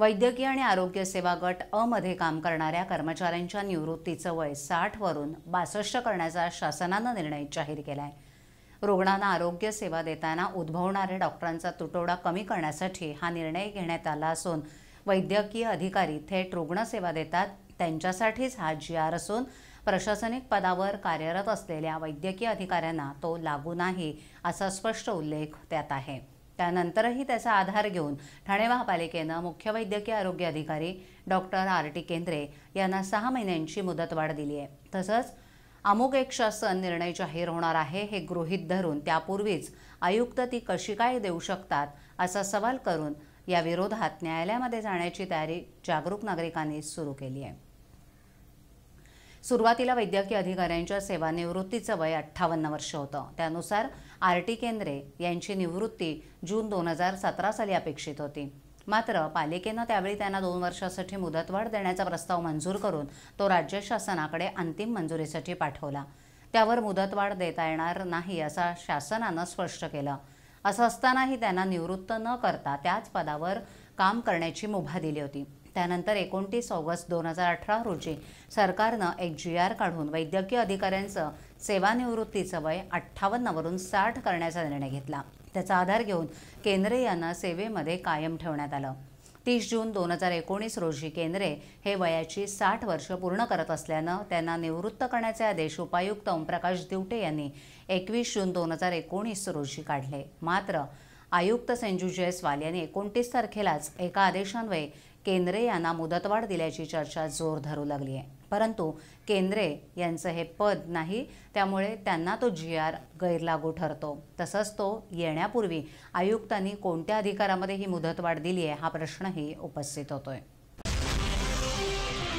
वैद्यकीय आणि आरोग्य सेवा गट अ मध्ये काम करणाऱ्या कर्मचाऱ्यांच्या निवृत्तीचं वय साठवरून बासष्ट करण्याचा शासनानं निर्णय जाहीर केला आहे रुग्णांना आरोग्य सेवा देताना उद्भवणारे डॉक्टरांचा तुटवडा कमी करण्यासाठी हा निर्णय घेण्यात आला असून वैद्यकीय अधिकारी थेट रुग्णसेवा देतात त्यांच्यासाठीच हा जी आर असून प्रशासनिक पदावर कार्यरत असलेल्या वैद्यकीय अधिकाऱ्यांना तो लागू नाही असा स्पष्ट उल्लेख त्यात आहे त्यानंतरही त्याचा आधार घेऊन ठाणे महापालिकेनं मुख्य वैद्यकीय आरोग्य अधिकारी डॉक्टर आर टी केंद्रे यांना सहा महिन्यांची मुदतवाढ दिली आहे तसंच अमुक एक शासन निर्णय जाहीर होणार आहे हे गृहीत धरून त्यापूर्वीच आयुक्त ती कशी काय देऊ शकतात असा सवाल करून या विरोधात न्यायालयामध्ये जाण्याची तयारी जागरूक नागरिकांनी सुरू केली आहे सुरुवातीला वैद्यकीय अधिकाऱ्यांच्या सेवानिवृत्तीचं वय अठ्ठावन्न वर्ष होतं त्यानुसार आर टी केंद्रे यांची निवृत्ती जून दोन हजार सतरा साली अपेक्षित होती मात्र पालिकेनं त्यावेळी त्यांना दोन वर्षासाठी मुदतवाढ देण्याचा प्रस्ताव मंजूर करून तो राज्य शासनाकडे अंतिम मंजुरीसाठी पाठवला त्यावर मुदतवाढ देता येणार नाही असा शासनानं स्पष्ट केलं असं असतानाही त्यांना निवृत्त न करता त्याच पदावर काम करण्याची मुभा दिली होती त्यानंतर एकोणतीस ऑगस्ट दोन हजार अठरा रोजी सरकारनं एक जी आर काढून वैद्यकीय अधिकाऱ्यांचं सेवानिवृत्तीचं वय अठ्ठावन्नवरून साठ करण्याचा निर्णय घेतला त्याचा आधार घेऊन केंद्रे यांना सेवेमध्ये कायम ठेवण्यात आलं तीस जून दोन हजार एकोणीस रोजी केंद्रे हे वयाची साठ वर्ष पूर्ण करत असल्यानं त्यांना निवृत्त करण्याचे आदेश उपायुक्त ओमप्रकाश दिवटे यांनी एकवीस जून दोन हजार एकोणीस रोजी काढले मात्र आयुक्त संजू जयस्वाल यांनी एकोणतीस तारखेलाच एका आदेशान्वये केंद्रे यांना मुदतवाढ दिल्याची चर्चा जोर धरू लागली आहे परंतु केंद्रे यांचं हे पद नाही त्यामुळे त्यांना तो जी आर गैरलागू ठरतो तसंच तो येण्यापूर्वी आयुक्तांनी कोणत्या अधिकारामध्ये ही मुदतवाढ दिली आहे हा प्रश्नही उपस्थित होतोय